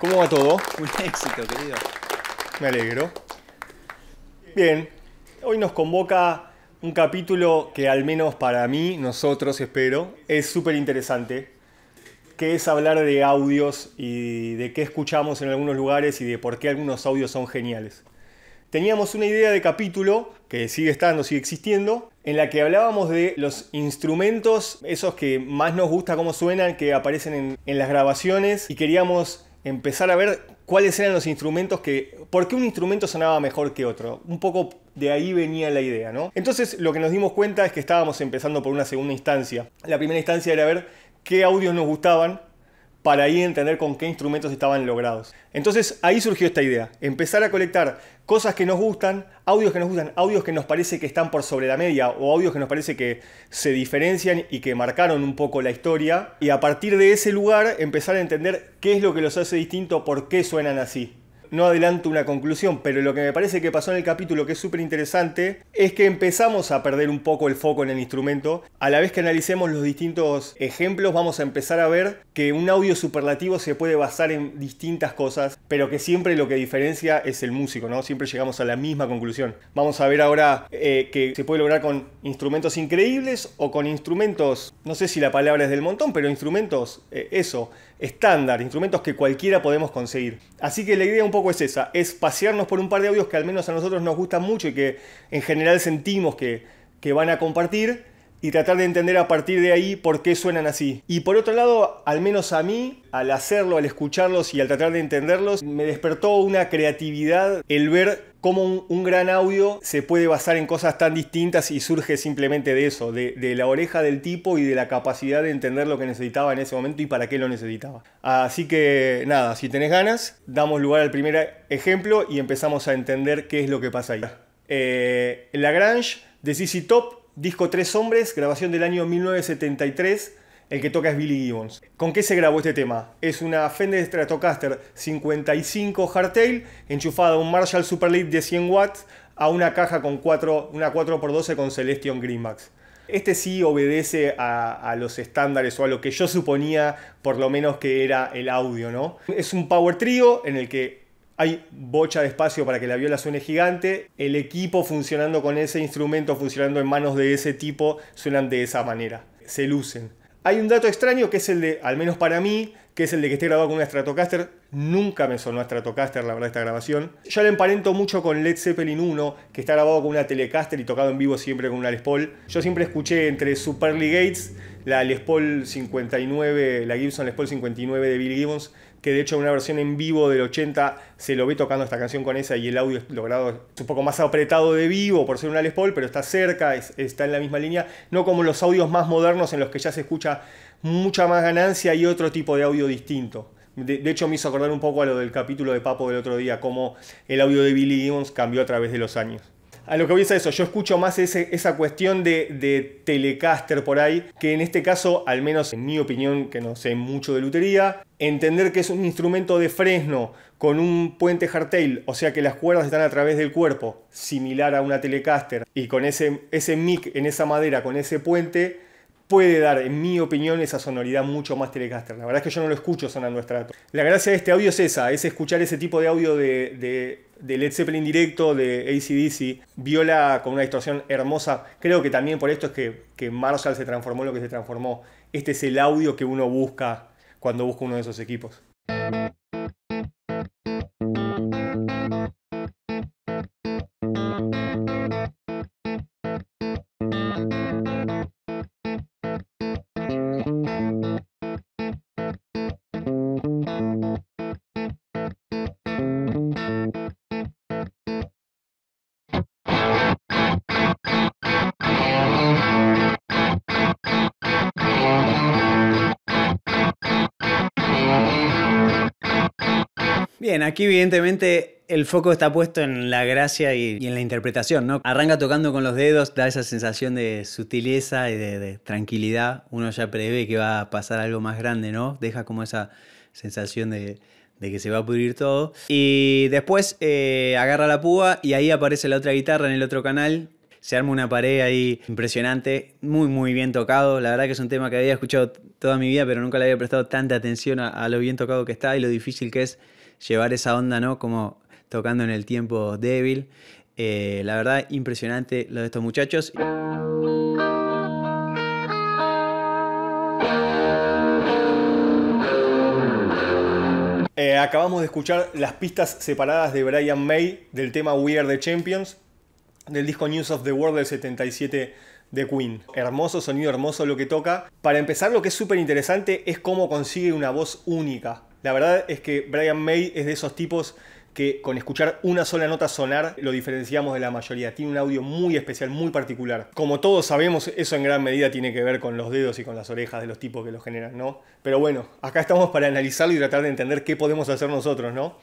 ¿Cómo va todo? Un éxito, querido. Me alegro. Bien, hoy nos convoca un capítulo que al menos para mí, nosotros espero, es súper interesante, que es hablar de audios y de qué escuchamos en algunos lugares y de por qué algunos audios son geniales. Teníamos una idea de capítulo, que sigue estando, sigue existiendo, en la que hablábamos de los instrumentos, esos que más nos gusta cómo suenan, que aparecen en, en las grabaciones, y queríamos empezar a ver cuáles eran los instrumentos que... ¿Por qué un instrumento sonaba mejor que otro? Un poco de ahí venía la idea, ¿no? Entonces lo que nos dimos cuenta es que estábamos empezando por una segunda instancia. La primera instancia era ver qué audios nos gustaban para ahí entender con qué instrumentos estaban logrados. Entonces ahí surgió esta idea, empezar a colectar cosas que nos gustan, audios que nos gustan, audios que nos parece que están por sobre la media o audios que nos parece que se diferencian y que marcaron un poco la historia y a partir de ese lugar empezar a entender qué es lo que los hace distinto, por qué suenan así no adelanto una conclusión, pero lo que me parece que pasó en el capítulo que es súper interesante es que empezamos a perder un poco el foco en el instrumento. A la vez que analicemos los distintos ejemplos vamos a empezar a ver que un audio superlativo se puede basar en distintas cosas, pero que siempre lo que diferencia es el músico, ¿no? Siempre llegamos a la misma conclusión. Vamos a ver ahora eh, que se puede lograr con instrumentos increíbles o con instrumentos, no sé si la palabra es del montón, pero instrumentos, eh, eso, estándar, instrumentos que cualquiera podemos conseguir. Así que la idea un poco es esa, es pasearnos por un par de audios que al menos a nosotros nos gustan mucho y que en general sentimos que, que van a compartir y tratar de entender a partir de ahí por qué suenan así. Y por otro lado, al menos a mí, al hacerlo, al escucharlos y al tratar de entenderlos, me despertó una creatividad el ver cómo un, gran audio se puede basar en cosas tan distintas y surge simplemente de eso, de, la oreja del tipo y de la capacidad de entender lo que necesitaba en ese momento y para qué lo necesitaba. Así que nada, si tenés ganas, damos lugar al primer ejemplo y empezamos a entender qué es lo que pasa ahí. Eh, la Lagrange de CC Top Disco Tres Hombres, grabación del año 1973. El que toca es Billy Gibbons. ¿Con qué se grabó este tema? Es una Fender Stratocaster 55 Hardtail enchufada a un Marshall Super de 100 watts a una caja con 4, una 4x12 con Celestion Greenbacks. Este sí obedece a, los estándares o a lo que yo suponía, por lo menos que era el audio, ¿no? Es un power trio en el que hay bocha de espacio para que la viola suene gigante. El equipo funcionando con ese instrumento, funcionando en manos de ese tipo, suenan de esa manera. Se lucen. Hay un dato extraño que es el de, al menos para mí, que es el de que esté grabado con una Stratocaster. Nunca me sonó a Stratocaster, la verdad, esta grabación. Yo la emparento mucho con Led Zeppelin 1, que está grabado con una Telecaster y tocado en vivo siempre con una Les Paul. Yo siempre escuché entre Superly Gates, la Les Paul 59, la Gibson Les Paul 59 de Bill Gibbons, que de hecho en una versión en vivo del 80 se lo ve tocando esta canción con esa y el audio es logrado es un poco más apretado de vivo por ser una Les Paul, pero está cerca, está en la misma línea, no como los audios más modernos en los que ya se escucha mucha más ganancia y otro tipo de audio distinto. De, hecho me hizo acordar un poco a lo del capítulo de Papo del otro día, cómo el audio de Billy Gibbons cambió a través de los años a lo que voy es eso. Yo escucho más esa cuestión de, telecaster por ahí, que en este caso, al menos en mi opinión, que no sé mucho de lutería, entender que es un instrumento de fresno con un puente hardtail, o sea que las cuerdas están a través del cuerpo, similar a una telecaster, y con ese, mic en esa madera, con ese puente, puede dar, en mi opinión, esa sonoridad mucho más Telecaster. La verdad es que yo no lo escucho sonando estratos. La gracia de este audio es esa, es escuchar ese tipo de audio de de Led Zeppelin directo, de ACDC, viola con una distorsión hermosa. Creo que también por esto es que, que Marshall se transformó en lo que se transformó. Este es el audio que uno busca cuando busca uno de esos equipos. Bien, aquí evidentemente el foco está puesto en la gracia y, en la interpretación, ¿no? Arranca tocando con los dedos, da esa sensación de sutileza y de, tranquilidad. Uno ya prevé que va a pasar algo más grande, ¿no? Deja como esa sensación de, que se va a pudrir todo. Y después eh, agarra la púa y ahí aparece la otra guitarra en el otro canal. Se arma una pared ahí impresionante, muy muy bien tocado. La verdad que es un tema que había escuchado toda mi vida, pero nunca le había prestado tanta atención a lo bien tocado que está y lo difícil que es llevar esa onda, ¿no? Como tocando en el tiempo débil. Eh, la verdad, impresionante lo de estos muchachos. Eh, acabamos de escuchar las pistas separadas de Brian May del tema We Are the Champions del disco News of the World del 77 de Queen. Hermoso sonido, hermoso lo que toca. Para empezar, lo que es súper interesante es cómo consigue una voz única. La verdad es que Brian May es de esos tipos que con escuchar una sola nota sonar lo diferenciamos de la mayoría. Tiene un audio muy especial, muy particular. Como todos sabemos, eso en gran medida tiene que ver con los dedos y con las orejas de los tipos que lo generan, ¿no? Pero bueno, acá estamos para analizarlo y tratar de entender qué podemos hacer nosotros, ¿no?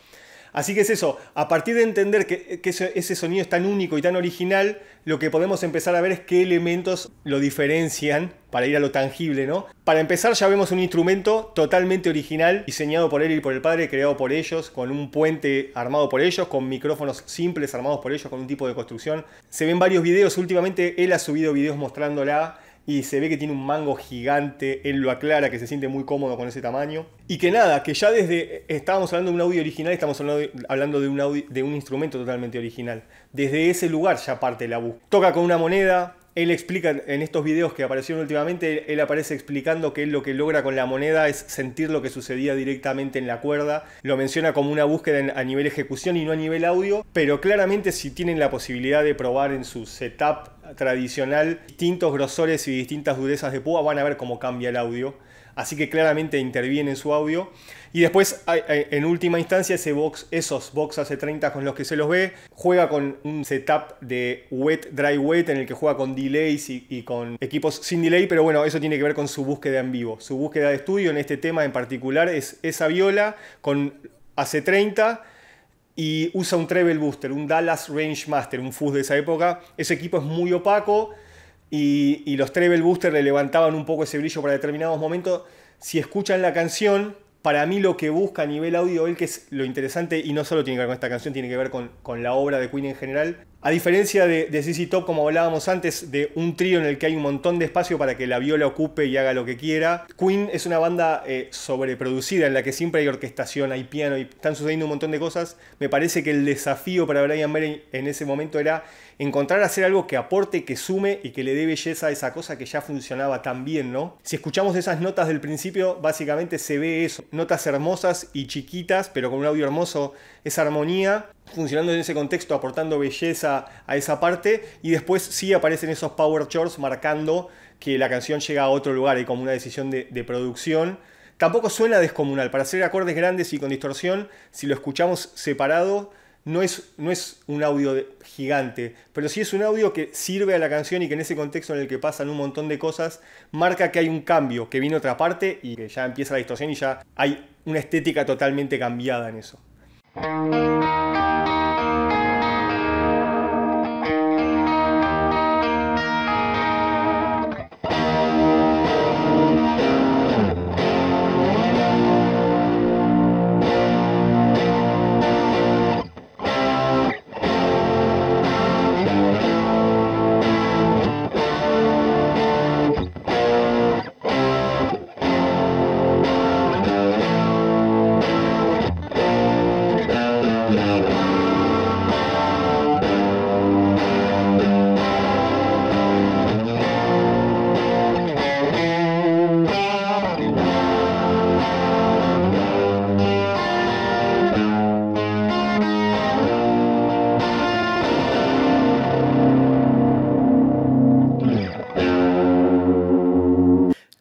Así que es eso, a partir de entender que, ese, ese sonido es tan único y tan original, lo que podemos empezar a ver es qué elementos lo diferencian para ir a lo tangible, ¿no? Para empezar ya vemos un instrumento totalmente original, diseñado por él y por el padre, creado por ellos, con un puente armado por ellos, con micrófonos simples armados por ellos, con un tipo de construcción. Se ven varios videos, últimamente él ha subido videos mostrándola y se ve que tiene un mango gigante, él lo aclara, que se siente muy cómodo con ese tamaño. Y que nada, que ya desde, estábamos hablando de un audio original, estamos hablando de un, de un instrumento totalmente original. Desde ese lugar ya parte la búsqueda. Toca con una moneda, él explica en estos videos que aparecieron últimamente, él aparece explicando que él lo que logra con la moneda es sentir lo que sucedía directamente en la cuerda. Lo menciona como una búsqueda a nivel ejecución y no a nivel audio, pero claramente si tienen la posibilidad de probar en su setup tradicional distintos grosores y distintas durezas de púa, van a ver cómo cambia el audio así que claramente interviene su audio. Y después, en última instancia, ese box, esos box AC30 con los que se los ve, juega con un setup de wet, dry, wet, en el que juega con delays y, con equipos sin delay, pero bueno, eso tiene que ver con su búsqueda en vivo. Su búsqueda de estudio en este tema en particular es esa viola con AC30 y usa un treble booster, un Dallas Range Master, un fuzz de esa época. Ese equipo es muy opaco y, los treble booster le levantaban un poco ese brillo para determinados momentos. Si escuchan la canción, para mí lo que busca a nivel audio él, que es lo interesante, y no solo tiene que ver con esta canción, tiene que ver con, con la obra de Queen en general, a diferencia de, de ZZ Top, como hablábamos antes, de un trío en el que hay un montón de espacio para que la viola ocupe y haga lo que quiera, Queen es una banda eh, sobreproducida en la que siempre hay orquestación, hay piano y están sucediendo un montón de cosas. Me parece que el desafío para Brian May en ese momento era encontrar hacer algo que aporte, que sume y que le dé belleza a esa cosa que ya funcionaba tan bien, ¿no? Si escuchamos esas notas del principio, básicamente se ve eso, notas hermosas y chiquitas, pero con un audio hermoso, esa armonía funcionando en ese contexto, aportando belleza a esa parte y después sí aparecen esos power chords marcando que la canción llega a otro lugar, y como una decisión de, producción. Tampoco suena descomunal, para hacer acordes grandes y con distorsión, si lo escuchamos separado, no es, no es, un audio gigante, pero sí es un audio que sirve a la canción y que en ese contexto en el que pasan un montón de cosas, marca que hay un cambio, que viene otra parte y que ya empieza la distorsión y ya hay una estética totalmente cambiada en eso.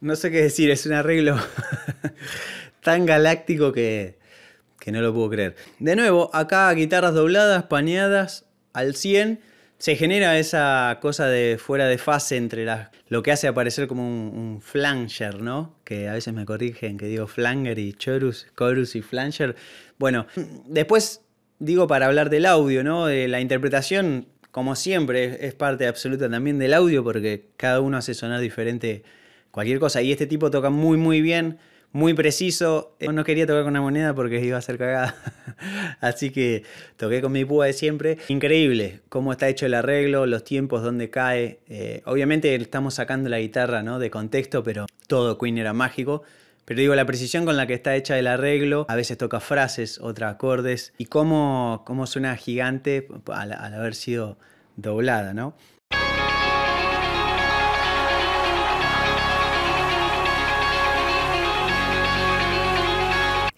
no sé qué decir, es un arreglo tan galáctico que, que no lo puedo creer. De nuevo, acá guitarras dobladas, paneadas al 100, se genera esa cosa de fuera de fase entre las, lo que hace aparecer como un, flanger, ¿no? Que a veces me corrigen que digo flanger y chorus, chorus y flanger. Bueno, después digo para hablar del audio, ¿no? De la interpretación, como siempre, es parte absoluta también del audio porque cada uno hace sonar diferente cualquier cosa. Y este tipo toca muy, muy bien, muy preciso. Eh, no quería tocar con una moneda porque iba a ser cagada. Así que toqué con mi púa de siempre. Increíble cómo está hecho el arreglo, los tiempos, donde cae. Eh, obviamente estamos sacando la guitarra ¿no? de contexto, pero todo Queen era mágico. Pero digo, la precisión con la que está hecha el arreglo, a veces toca frases, otros acordes, y cómo, cómo suena gigante al, al haber sido doblada, ¿no?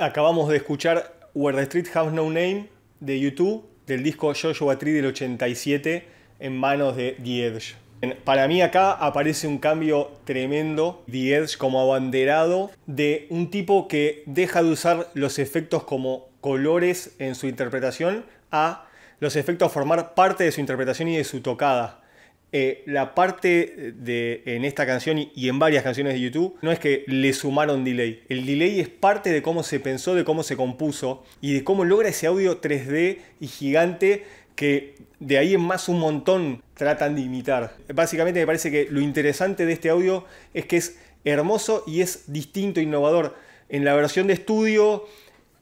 Acabamos de escuchar Where the Street Has No Name de YouTube del disco Joshua Tree del 87 en manos de The Edge. Para mí acá aparece un cambio tremendo, The Edge como abanderado de un tipo que deja de usar los efectos como colores en su interpretación a los efectos formar parte de su interpretación y de su tocada. Eh, la parte de, en esta canción y, en varias canciones de YouTube no es que le sumaron delay. El delay es parte de cómo se pensó, de cómo se compuso y de cómo logra ese audio 3D y gigante que de ahí en más un montón tratan de imitar. Básicamente me parece que lo interesante de este audio es que es hermoso y es distinto, innovador. En la versión de estudio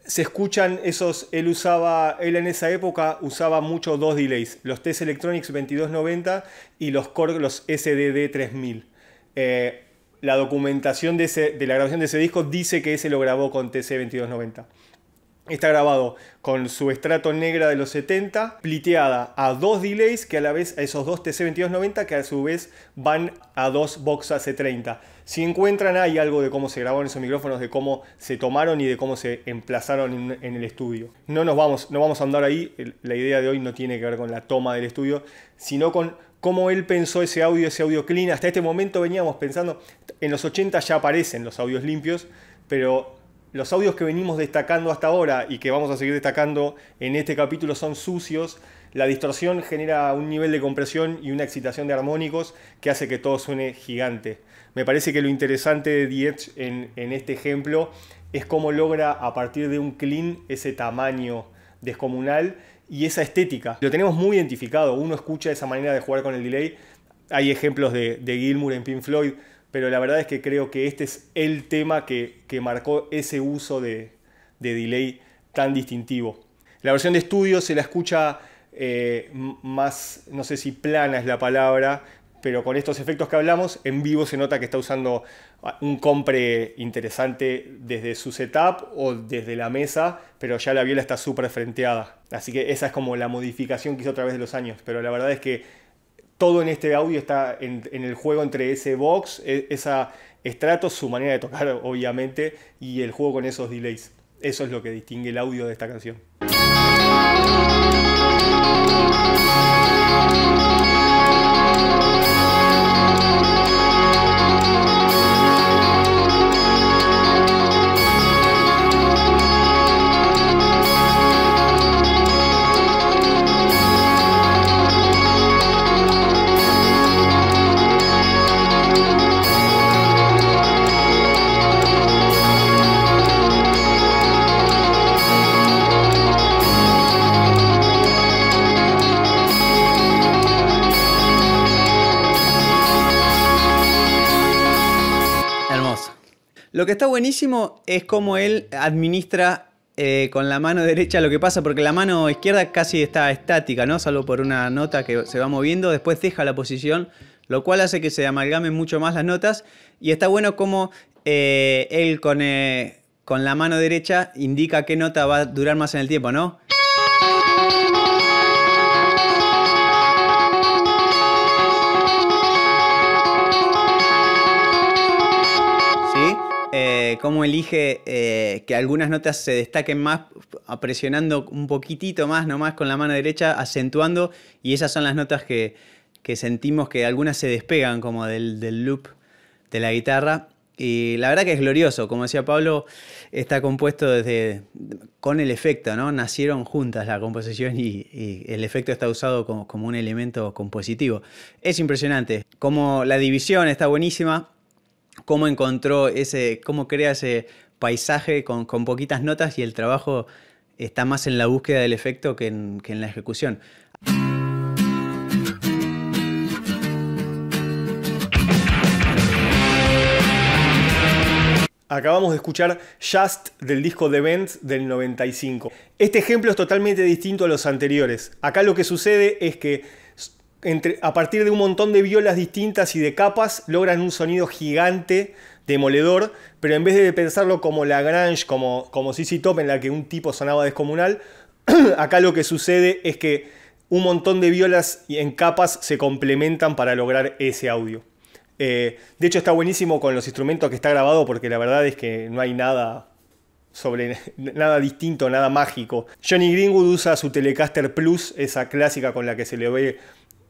se escuchan esos, él usaba, él en esa época usaba mucho dos delays, los TC Electronics 2290 y los los SDD 3000. Eh, la documentación de, de, la grabación de ese disco dice que ese lo grabó con TC 2290. Está grabado con su estrato negra de los 70, pliteada a dos delays que a la vez a esos dos TC2290 que a su vez van a dos boxes c 30 Si encuentran hay algo de cómo se grabaron esos micrófonos, de cómo se tomaron y de cómo se emplazaron en, en, el estudio. No nos vamos, no vamos a andar ahí, la idea de hoy no tiene que ver con la toma del estudio, sino con cómo él pensó ese audio, ese audio clean. Hasta este momento veníamos pensando, en los 80 ya aparecen los audios limpios, pero los audios que venimos destacando hasta ahora y que vamos a seguir destacando en este capítulo son sucios, la distorsión genera un nivel de compresión y una excitación de armónicos que hace que todo suene gigante. Me parece que lo interesante de Dietz en, este ejemplo es cómo logra a partir de un clean ese tamaño descomunal y esa estética. Lo tenemos muy identificado, uno escucha esa manera de jugar con el delay. Hay ejemplos de, de Gilmour en Pink Floyd pero la verdad es que creo que este es el tema que, marcó ese uso de, delay tan distintivo. La versión de estudio se la escucha eh, más, no sé si plana es la palabra, pero con estos efectos que hablamos, en vivo se nota que está usando ah, un compre interesante desde su setup o desde la mesa, pero ya la viola está súper frenteada. Así que esa es como la modificación que hizo a través de los años, pero la verdad es que todo en este audio está en, el juego entre ese box, e, esa estrato, su manera de tocar, obviamente, y el juego con esos delays. Eso es lo que distingue el audio de esta canción. Lo que está buenísimo es cómo él administra eh, con la mano derecha lo que pasa, porque la mano izquierda casi está estática, ¿no? Salvo por una nota que se va moviendo, después deja la posición, lo cual hace que se amalgamen mucho más las notas. Y está bueno como eh, él con, eh, con la mano derecha indica qué nota va a durar más en el tiempo, ¿no? Eh, cómo elige eh, que algunas notas se destaquen más, presionando un poquitito más, nomás con la mano derecha, acentuando, y esas son las notas que, sentimos que algunas se despegan como del, loop de la guitarra. Y la verdad que es glorioso, como decía Pablo, está compuesto desde con el efecto, ¿no? Nacieron juntas la composición y, el efecto está usado como, un elemento compositivo. Es impresionante, como la división está buenísima, cómo encontró ese, cómo crea ese paisaje con, poquitas notas y el trabajo está más en la búsqueda del efecto que en, la ejecución. Acabamos de escuchar Just del disco The Vents del 95. Este ejemplo es totalmente distinto a los anteriores. Acá lo que sucede es que a partir de un montón de violas distintas y de capas, logran un sonido gigante, demoledor, pero en vez de pensarlo como Lagrange, como, como CC Top, en la que un tipo sonaba descomunal, acá lo que sucede es que un montón de violas en capas se complementan para lograr ese audio. Eh, de hecho, está buenísimo con los instrumentos que está grabado, porque la verdad es que no hay nada sobre nada distinto, nada mágico. Johnny Greenwood usa su Telecaster Plus, esa clásica con la que se le ve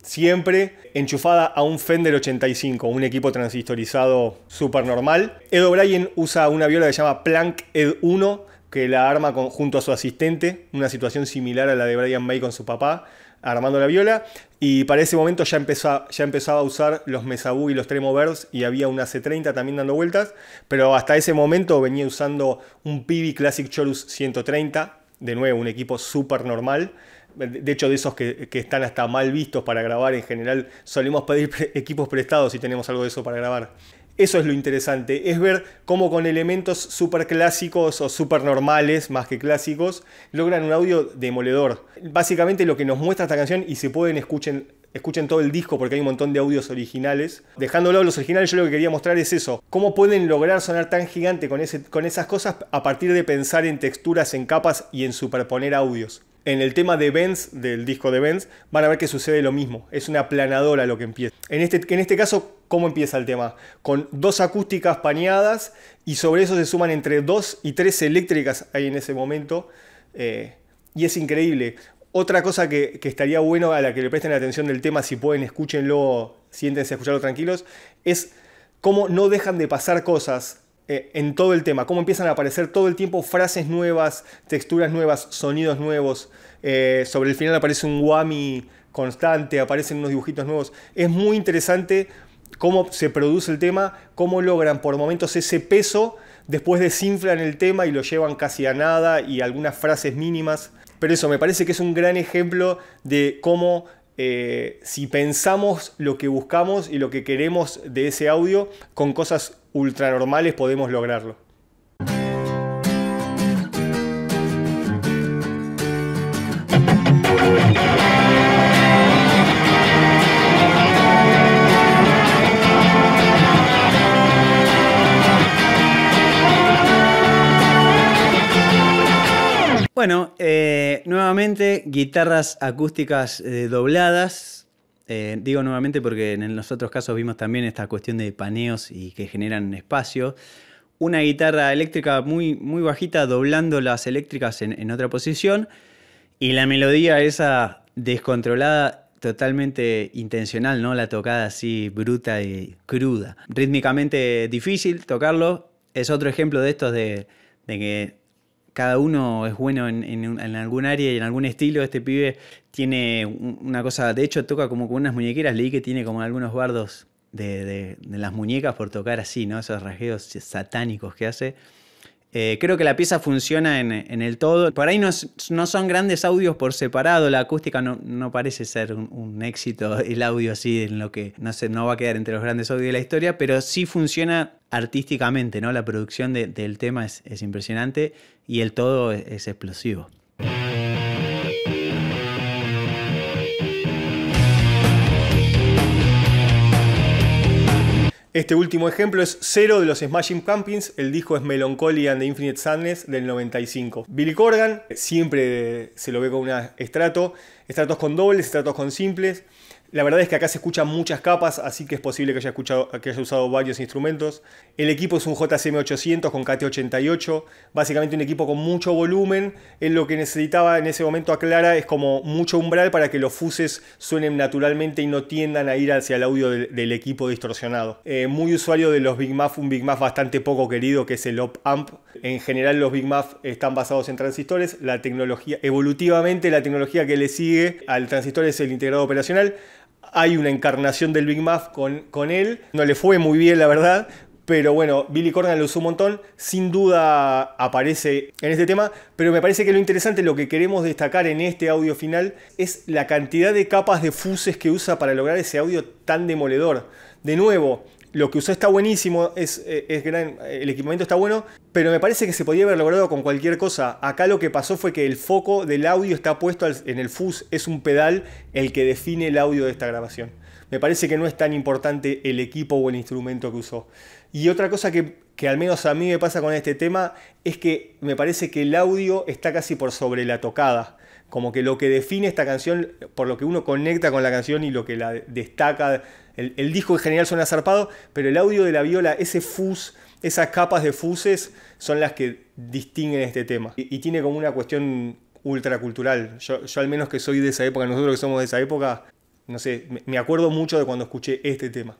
siempre enchufada a un Fender 85, un equipo transistorizado super normal. Ed O'Brien usa una viola que se llama Plank Ed 1, que la arma junto a su asistente, una situación similar a la de Brian May con su papá, armando la viola. Y para ese momento ya, ya empezaba a usar los Mesabu y los Tremoverse y había una C30 también dando vueltas, pero hasta ese momento venía usando un PB Classic Chorus 130, de nuevo un equipo súper normal de hecho de esos que, están hasta mal vistos para grabar en general, solemos pedir equipos prestados si tenemos algo de eso para grabar. Eso es lo interesante, es ver cómo con elementos súper clásicos o súper normales, más que clásicos, logran un audio demoledor. Básicamente lo que nos muestra esta canción, y se pueden escuchen, escuchen todo el disco porque hay un montón de audios originales. Dejando de los originales, yo lo que quería mostrar es eso, cómo pueden lograr sonar tan gigante con esas cosas a partir de pensar en texturas, en capas y en superponer audios. En el tema de Benz, del disco de Benz, van a ver que sucede lo mismo. Es una aplanadora lo que empieza. En este, en este caso, ¿cómo empieza el tema? Con dos acústicas paneadas y sobre eso se suman entre dos y tres eléctricas ahí en ese momento. Eh, y es increíble. Otra cosa que, que, estaría bueno a la que le presten atención del tema, si pueden, escúchenlo, siéntense a escucharlo tranquilos, es cómo no dejan de pasar cosas eh, en todo el tema, cómo empiezan a aparecer todo el tiempo frases nuevas, texturas nuevas, sonidos nuevos. Eh, sobre el final aparece un guami constante, aparecen unos dibujitos nuevos. Es muy interesante cómo se produce el tema, cómo logran por momentos ese peso, después desinflan el tema y lo llevan casi a nada y algunas frases mínimas. Pero eso, me parece que es un gran ejemplo de cómo eh, si pensamos lo que buscamos y lo que queremos de ese audio, con cosas ultranormales podemos lograrlo. Bueno, eh, nuevamente guitarras acústicas eh, dobladas. Eh, digo nuevamente porque en los otros casos vimos también esta cuestión de paneos y que generan espacio. Una guitarra eléctrica muy, muy bajita doblando las eléctricas en, otra posición. Y la melodía esa descontrolada, totalmente intencional, ¿no? La tocada así bruta y cruda. Rítmicamente difícil tocarlo. Es otro ejemplo de estos de que cada uno es bueno en, en, algún área y en algún estilo. Este pibe tiene una cosa, de hecho toca como con unas muñequeras, leí que tiene como algunos bardos de, de las muñecas por tocar así, ¿no? Esos rajeos satánicos que hace. Eh, creo que la pieza funciona en, el todo. Por ahí no, son grandes audios por separado, la acústica no, parece ser un, éxito, el audio así en lo que no, sé, no va a quedar entre los grandes audios de la historia, pero sí funciona artísticamente, ¿no? La producción del tema es, impresionante y el todo es explosivo. Este último ejemplo es Cero de los Smashing Pumpkins, el disco es Melancholy and the Infinite Sadness del 95. Billy Corgan siempre se lo ve con un estrato, estratos con dobles, estratos con simples. La verdad es que acá se escuchan muchas capas, así que es posible que haya, escuchado, que haya usado varios instrumentos. El equipo es un JCM800 con KT88, básicamente un equipo con mucho volumen. Él lo que necesitaba en ese momento aclara es como mucho umbral para que los fuses suenen naturalmente y no tiendan a ir hacia el audio del, equipo distorsionado. Eh, muy usuario de los Big Muff, un Big Muff bastante poco querido que es el Op Amp. En general los Big Muff están basados en transistores. La tecnología, evolutivamente la tecnología que le sigue al transistor es el integrado operacional hay una encarnación del Big Muff con, con él. No le fue muy bien, la verdad. Pero bueno, Billy Corgan lo usó un montón. Sin duda aparece en este tema. Pero me parece que lo interesante, lo que queremos destacar en este audio final, es la cantidad de capas de fuses que usa para lograr ese audio tan demoledor. De nuevo, lo que usó está buenísimo, es, eh, eh, el equipamiento está bueno, pero me parece que se podía haber logrado con cualquier cosa. Acá lo que pasó fue que el foco del audio está puesto en el fuzz, es un pedal el que define el audio de esta grabación. Me parece que no es tan importante el equipo o el instrumento que usó. Y otra cosa que al menos a mí me pasa con este tema es que me parece que el audio está casi por sobre la tocada como que lo que define esta canción, por lo que uno conecta con la canción y lo que la destaca, el, disco en general suena zarpado, pero el audio de la viola, ese fus, esas capas de fuses son las que distinguen este tema. Y, tiene como una cuestión ultracultural. Yo, yo al menos que soy de esa época, nosotros que somos de esa época, no sé, me acuerdo mucho de cuando escuché este tema.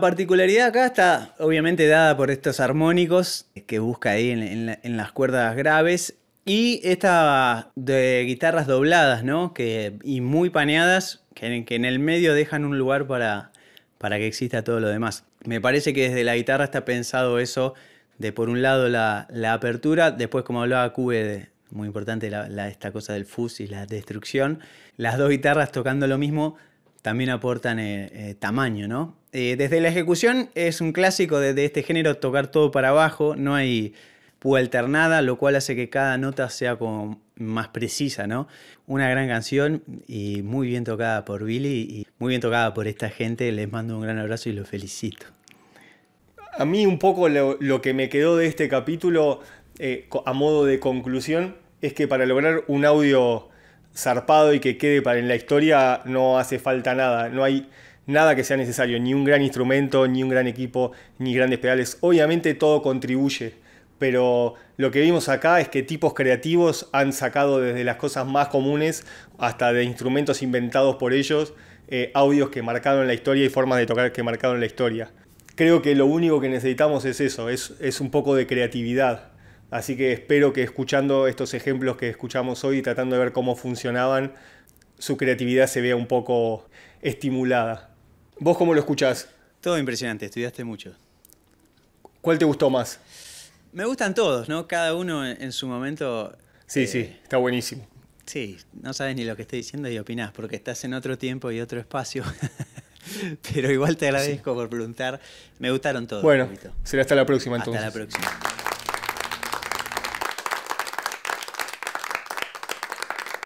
particularidad acá está obviamente dada por estos armónicos que busca ahí en, las cuerdas graves y esta de guitarras dobladas, ¿no? Que, y muy paneadas, que, en el medio dejan un lugar para, para que exista todo lo demás. Me parece que desde la guitarra está pensado eso de por un lado la, apertura, después como hablaba Cube, muy importante la, esta cosa del fuzz y la destrucción, las dos guitarras tocando lo mismo también aportan eh, eh, tamaño, ¿no? Eh, desde la ejecución es un clásico de, este género tocar todo para abajo, no hay púa alternada, lo cual hace que cada nota sea más precisa, ¿no? Una gran canción y muy bien tocada por Billy y muy bien tocada por esta gente, les mando un gran abrazo y los felicito. A mí un poco lo, que me quedó de este capítulo eh, a modo de conclusión es que para lograr un audio zarpado y que quede para en la historia no hace falta nada, no hay nada que sea necesario, ni un gran instrumento, ni un gran equipo, ni grandes pedales. Obviamente todo contribuye, pero lo que vimos acá es que tipos creativos han sacado desde las cosas más comunes hasta de instrumentos inventados por ellos, eh, audios que marcaron la historia y formas de tocar que marcaron la historia. Creo que lo único que necesitamos es eso, es, es un poco de creatividad. Así que espero que escuchando estos ejemplos que escuchamos hoy y tratando de ver cómo funcionaban, su creatividad se vea un poco estimulada. ¿Vos cómo lo escuchás? Todo impresionante, estudiaste mucho. ¿Cuál te gustó más? Me gustan todos, ¿no? Cada uno en su momento. Sí, sí, eh, está buenísimo. Sí, no sabes ni lo que estoy diciendo y opinás, porque estás en otro tiempo y otro espacio. Pero igual te agradezco por preguntar. Me gustaron todos. Bueno, será hasta la próxima entonces. Hasta la próxima.